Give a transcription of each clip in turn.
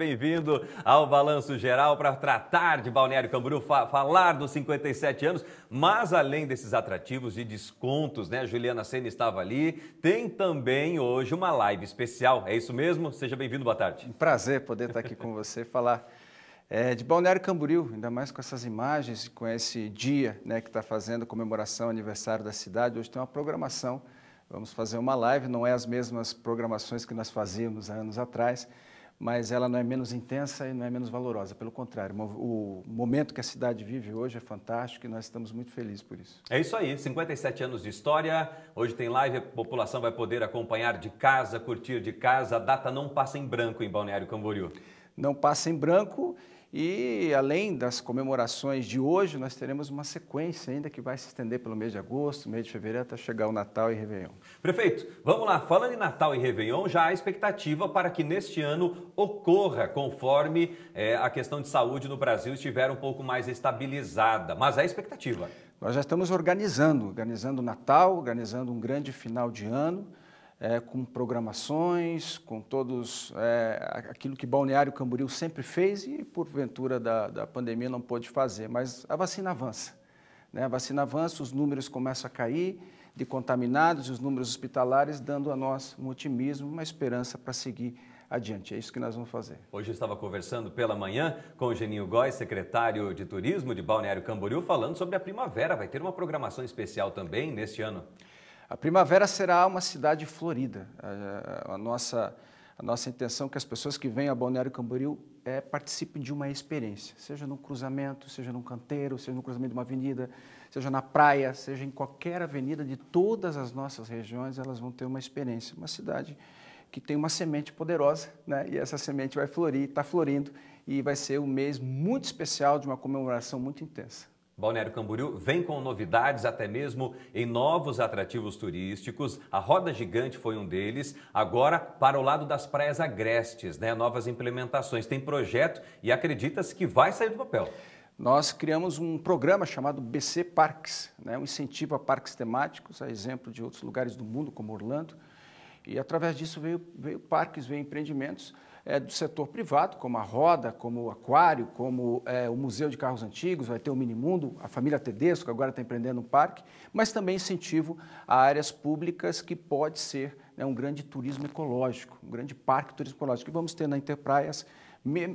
Bem-vindo ao Balanço Geral para tratar de Balneário Camboriú, fa falar dos 57 anos, mas além desses atrativos de descontos, né? A Juliana Senna estava ali, tem também hoje uma live especial, é isso mesmo? Seja bem-vindo, boa tarde. Um prazer poder estar aqui com você, falar é, de Balneário Camboriú, ainda mais com essas imagens, com esse dia né, que está fazendo comemoração, aniversário da cidade, hoje tem uma programação, vamos fazer uma live, não é as mesmas programações que nós fazíamos há anos atrás, mas ela não é menos intensa e não é menos valorosa. Pelo contrário, o momento que a cidade vive hoje é fantástico e nós estamos muito felizes por isso. É isso aí, 57 anos de história. Hoje tem live, a população vai poder acompanhar de casa, curtir de casa. A data não passa em branco em Balneário Camboriú não passa em branco. E além das comemorações de hoje, nós teremos uma sequência ainda que vai se estender pelo mês de agosto, mês de fevereiro, até chegar o Natal e Réveillon. Prefeito, vamos lá. Falando em Natal e Réveillon, já há expectativa para que neste ano ocorra, conforme é, a questão de saúde no Brasil estiver um pouco mais estabilizada. Mas há expectativa. Nós já estamos organizando, organizando o Natal, organizando um grande final de ano é, com programações, com todos é, aquilo que Balneário Camboriú sempre fez e, porventura, da, da pandemia não pôde fazer. Mas a vacina avança. Né? A vacina avança, os números começam a cair de contaminados e os números hospitalares, dando a nós um otimismo, uma esperança para seguir adiante. É isso que nós vamos fazer. Hoje eu estava conversando pela manhã com o Geninho Góes, secretário de Turismo de Balneário Camboriú, falando sobre a primavera. Vai ter uma programação especial também neste ano. A primavera será uma cidade florida. A, eh, a, a nossa, a nossa intenção é que as pessoas que vêm a Balneário Camboriú é, participem de uma experiência, seja num cruzamento, seja num canteiro, seja no cruzamento de uma avenida, seja na praia, seja em qualquer avenida de todas as nossas regiões, elas vão ter uma experiência. Uma cidade que tem uma semente poderosa, né? E essa semente vai florir, está florindo e vai ser um mês muito especial de uma comemoração muito intensa. Balneário Camboriú vem com novidades, até mesmo em novos atrativos turísticos. A Roda Gigante foi um deles. Agora, para o lado das praias agrestes, né? novas implementações. Tem projeto e acredita-se que vai sair do papel. Nós criamos um programa chamado BC Parques, né? um incentivo a parques temáticos, a exemplo de outros lugares do mundo, como Orlando. E através disso veio, veio parques, veio empreendimentos é, do setor privado, como a Roda, como o Aquário, como é, o Museu de Carros Antigos, vai ter o Minimundo, a família Tedesco agora está empreendendo um parque, mas também incentivo a áreas públicas que pode ser né, um grande turismo ecológico, um grande parque turismo ecológico que vamos ter na Interpraias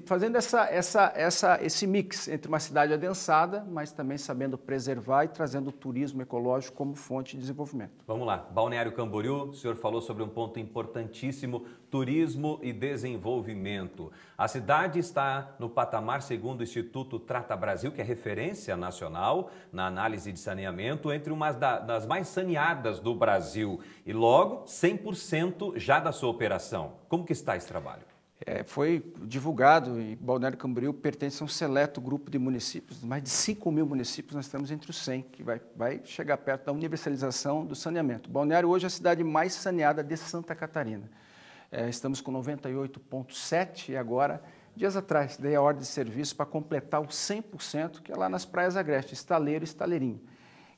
fazendo essa, essa, essa, esse mix entre uma cidade adensada, mas também sabendo preservar e trazendo o turismo ecológico como fonte de desenvolvimento. Vamos lá, Balneário Camboriú, o senhor falou sobre um ponto importantíssimo, turismo e desenvolvimento. A cidade está no patamar segundo o Instituto Trata Brasil, que é referência nacional na análise de saneamento, entre uma das mais saneadas do Brasil e logo 100% já da sua operação. Como que está esse trabalho? É, foi divulgado e Balneário Camboriú pertence a um seleto grupo de municípios, mais de 5 mil municípios, nós estamos entre os 100, que vai, vai chegar perto da universalização do saneamento. Balneário hoje é a cidade mais saneada de Santa Catarina. É, estamos com 98,7 e agora, dias atrás, dei a ordem de serviço para completar o 100%, que é lá nas praias agrestes, estaleiro e estaleirinho.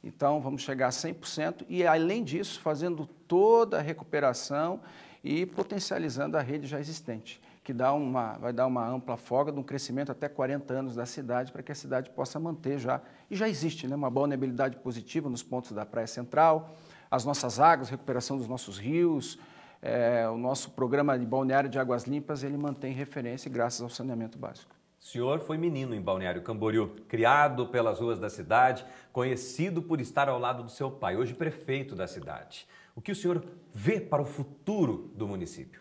Então, vamos chegar a 100% e, além disso, fazendo toda a recuperação e potencializando a rede já existente, que dá uma, vai dar uma ampla folga de um crescimento até 40 anos da cidade, para que a cidade possa manter já, e já existe, né, uma balneabilidade positiva nos pontos da Praia Central, as nossas águas, recuperação dos nossos rios, é, o nosso programa de balneário de águas limpas, ele mantém referência graças ao saneamento básico. O senhor foi menino em Balneário Camboriú, criado pelas ruas da cidade, conhecido por estar ao lado do seu pai, hoje prefeito da cidade. O que o senhor vê para o futuro do município?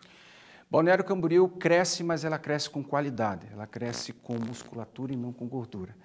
Balneário Camboriú cresce, mas ela cresce com qualidade, ela cresce com musculatura e não com gordura.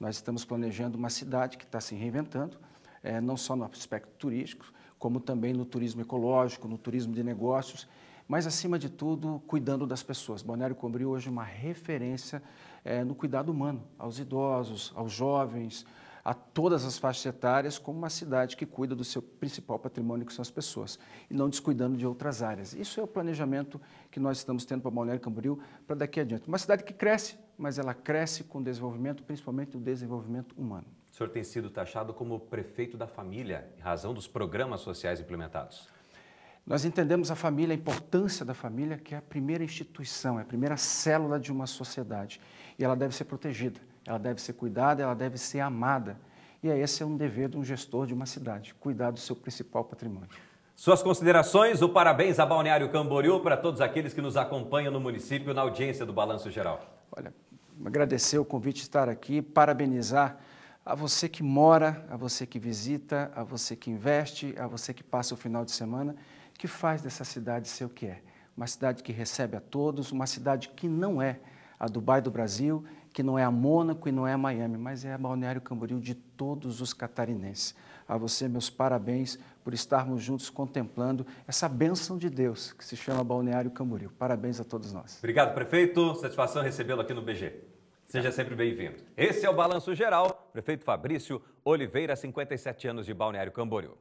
Nós estamos planejando uma cidade que está se reinventando, é, não só no aspecto turístico, como também no turismo ecológico, no turismo de negócios, mas, acima de tudo, cuidando das pessoas. Balneário Camboriú é hoje é uma referência é, no cuidado humano, aos idosos, aos jovens, a todas as faixas etárias como uma cidade que cuida do seu principal patrimônio, que são as pessoas, e não descuidando de outras áreas. Isso é o planejamento que nós estamos tendo para Balneário Camboriú para daqui adiante. Uma cidade que cresce, mas ela cresce com o desenvolvimento, principalmente o desenvolvimento humano. O senhor tem sido taxado como prefeito da família, em razão dos programas sociais implementados. Nós entendemos a família, a importância da família, que é a primeira instituição, é a primeira célula de uma sociedade. E ela deve ser protegida ela deve ser cuidada, ela deve ser amada. E é esse é um dever de um gestor de uma cidade, cuidar do seu principal patrimônio. Suas considerações, o parabéns a Balneário Camboriú para todos aqueles que nos acompanham no município na audiência do Balanço Geral. Olha, agradecer o convite de estar aqui, parabenizar a você que mora, a você que visita, a você que investe, a você que passa o final de semana, que faz dessa cidade ser o que é. Uma cidade que recebe a todos, uma cidade que não é a Dubai do Brasil, que não é a Mônaco e não é a Miami, mas é a Balneário Camboriú de todos os catarinenses. A você, meus parabéns por estarmos juntos contemplando essa bênção de Deus que se chama Balneário Camboriú. Parabéns a todos nós. Obrigado, prefeito. Satisfação recebê-lo aqui no BG. Seja sempre bem-vindo. Esse é o Balanço Geral. Prefeito Fabrício Oliveira, 57 anos de Balneário Camboriú.